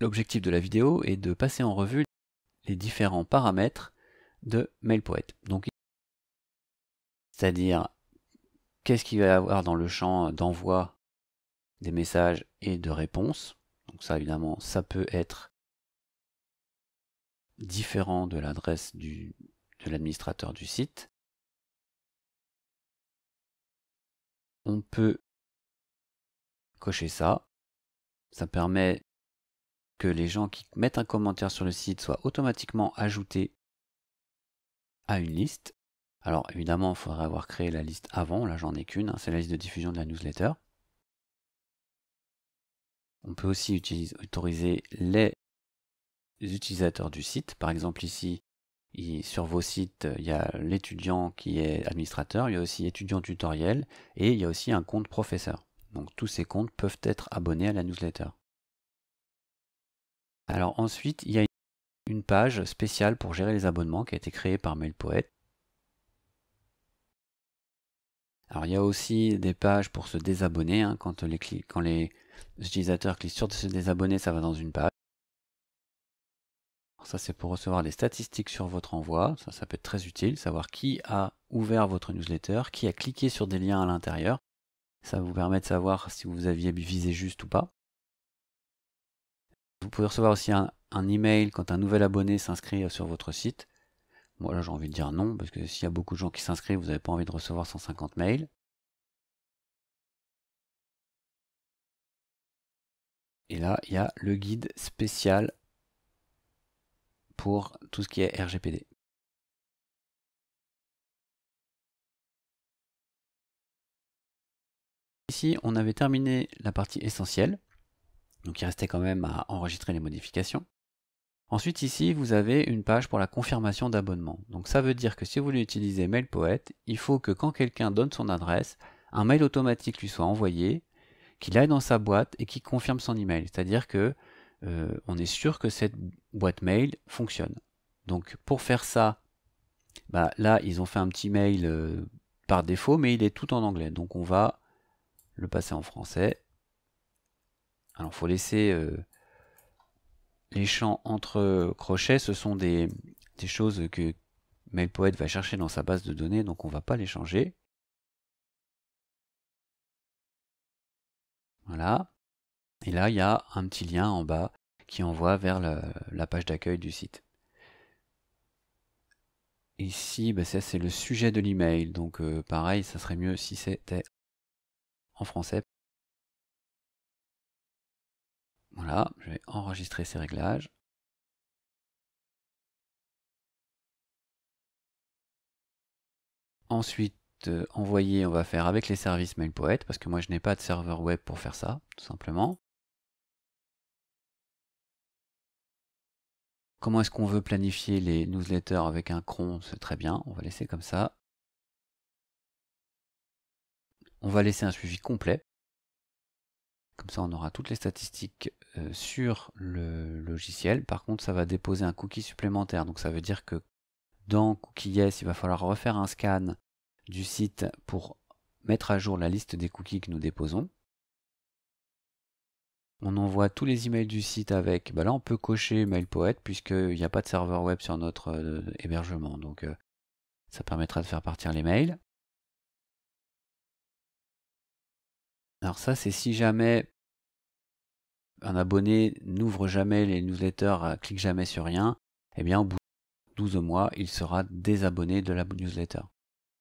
L'objectif de la vidéo est de passer en revue les différents paramètres de MailPoet. Donc, c'est-à-dire qu'est-ce qu'il va y avoir dans le champ d'envoi des messages et de réponses. Donc ça, évidemment, ça peut être différent de l'adresse de l'administrateur du site. On peut cocher ça. Ça permet que les gens qui mettent un commentaire sur le site soient automatiquement ajoutés à une liste. Alors évidemment, il faudrait avoir créé la liste avant, là j'en ai qu'une, hein. c'est la liste de diffusion de la newsletter. On peut aussi autoriser les utilisateurs du site. Par exemple ici, sur vos sites, il y a l'étudiant qui est administrateur, il y a aussi étudiant tutoriel et il y a aussi un compte professeur. Donc tous ces comptes peuvent être abonnés à la newsletter. Alors ensuite, il y a une page spéciale pour gérer les abonnements qui a été créée par MailPoet. Alors il y a aussi des pages pour se désabonner. Hein. quand, les quand les utilisateurs cliquent sur se désabonner, ça va dans une page. ça c'est pour recevoir des statistiques sur votre envoi. Ça, ça peut être très utile, savoir qui a ouvert votre newsletter, qui a cliqué sur des liens à l'intérieur. Ça vous permet de savoir si vous aviez visé juste ou pas. Vous pouvez recevoir aussi un, email quand un nouvel abonné s'inscrit euh, sur votre site. Moi, là, j'ai envie de dire non, parce que s'il y a beaucoup de gens qui s'inscrivent, vous n'avez pas envie de recevoir 150 mails. Et là, il y a le guide spécial pour tout ce qui est RGPD. Ici, on avait terminé la partie essentielle. Donc il restait quand même à enregistrer les modifications. Ensuite ici, vous avez une page pour la confirmation d'abonnement. Donc ça veut dire que si vous voulez utiliser MailPoet, il faut que quand quelqu'un donne son adresse, un mail automatique lui soit envoyé, qu'il aille dans sa boîte et qu'il confirme son email. C'est-à-dire que euh, on est sûr que cette boîte mail fonctionne. Donc pour faire ça, bah, là ils ont fait un petit mail euh, par défaut, mais il est tout en anglais. Donc on va le passer en français alors faut laisser euh, les champs entre euh, crochets, ce sont des, choses que MailPoet va chercher dans sa base de données, donc on ne va pas les changer. Voilà. Et là, il y a un petit lien en bas qui envoie vers la, page d'accueil du site. Ici, bah, ça c'est le sujet de l'email, donc euh, pareil, ça serait mieux si c'était en français voilà, je vais enregistrer ces réglages. Ensuite, euh, envoyer, on va faire avec les services MailPoet, parce que moi je n'ai pas de serveur web pour faire ça, tout simplement. Comment est-ce qu'on veut planifier les newsletters avec un cron C'est très bien, on va laisser comme ça. On va laisser un suivi complet. Comme ça, on aura toutes les statistiques euh, sur le logiciel. Par contre, ça va déposer un cookie supplémentaire. Donc, ça veut dire que dans Cookies il va falloir refaire un scan du site pour mettre à jour la liste des cookies que nous déposons. On envoie tous les emails du site avec. Bah là, on peut cocher MailPoet puisqu'il n'y a pas de serveur web sur notre euh, hébergement. Donc, euh, ça permettra de faire partir les mails. Alors ça, c'est si jamais un abonné n'ouvre jamais les newsletters, euh, clique jamais sur rien, eh bien au bout de 12 mois, il sera désabonné de la newsletter.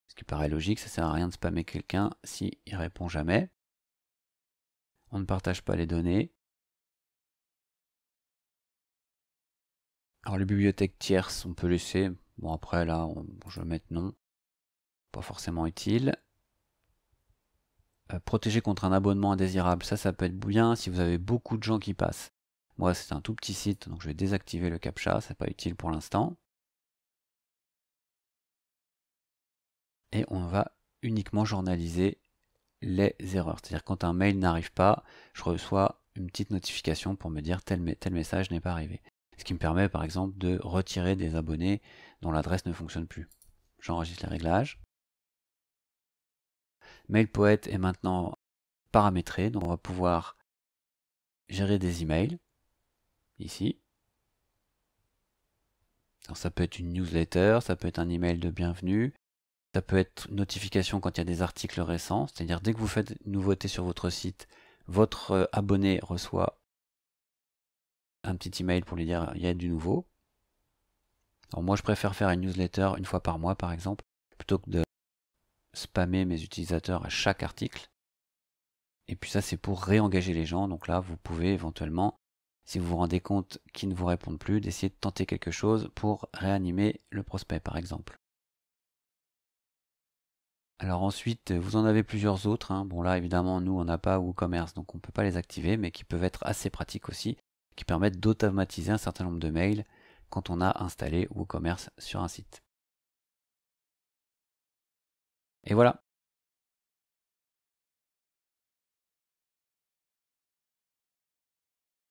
Ce qui paraît logique, ça sert à rien de spammer quelqu'un s'il ne répond jamais. On ne partage pas les données. Alors les bibliothèques tierces, on peut laisser. Bon après là, je vais mettre non. Pas forcément utile. Euh, protéger contre un abonnement indésirable, ça ça peut être bien si vous avez beaucoup de gens qui passent. Moi c'est un tout petit site, donc je vais désactiver le CAPTCHA, c'est pas utile pour l'instant. Et on va uniquement journaliser les erreurs. C'est-à-dire quand un mail n'arrive pas, je reçois une petite notification pour me dire tel, tel message n'est pas arrivé. Ce qui me permet par exemple de retirer des abonnés dont l'adresse ne fonctionne plus. J'enregistre les réglages. Mail est maintenant paramétré, donc on va pouvoir gérer des emails ici. ça peut être une newsletter, ça peut être un email de bienvenue, ça peut être notification quand il y a des articles récents, c'est-à-dire dès que vous faites une nouveauté sur votre site, votre euh, abonné reçoit un petit email pour lui dire il y a du nouveau. Alors moi je préfère faire une newsletter une fois par mois par exemple, plutôt que de spammer mes utilisateurs à chaque article. Et puis ça, c'est pour réengager les gens. Donc là, vous pouvez éventuellement, si vous vous rendez compte qu'ils ne vous répondent plus, d'essayer de tenter quelque chose pour réanimer le prospect, par exemple. Alors ensuite, vous en avez plusieurs autres. Hein. Bon là, évidemment, nous, on n'a pas WooCommerce, donc on ne peut pas les activer, mais qui peuvent être assez pratiques aussi, qui permettent d'automatiser un certain nombre de mails quand on a installé WooCommerce sur un site. Et voilà.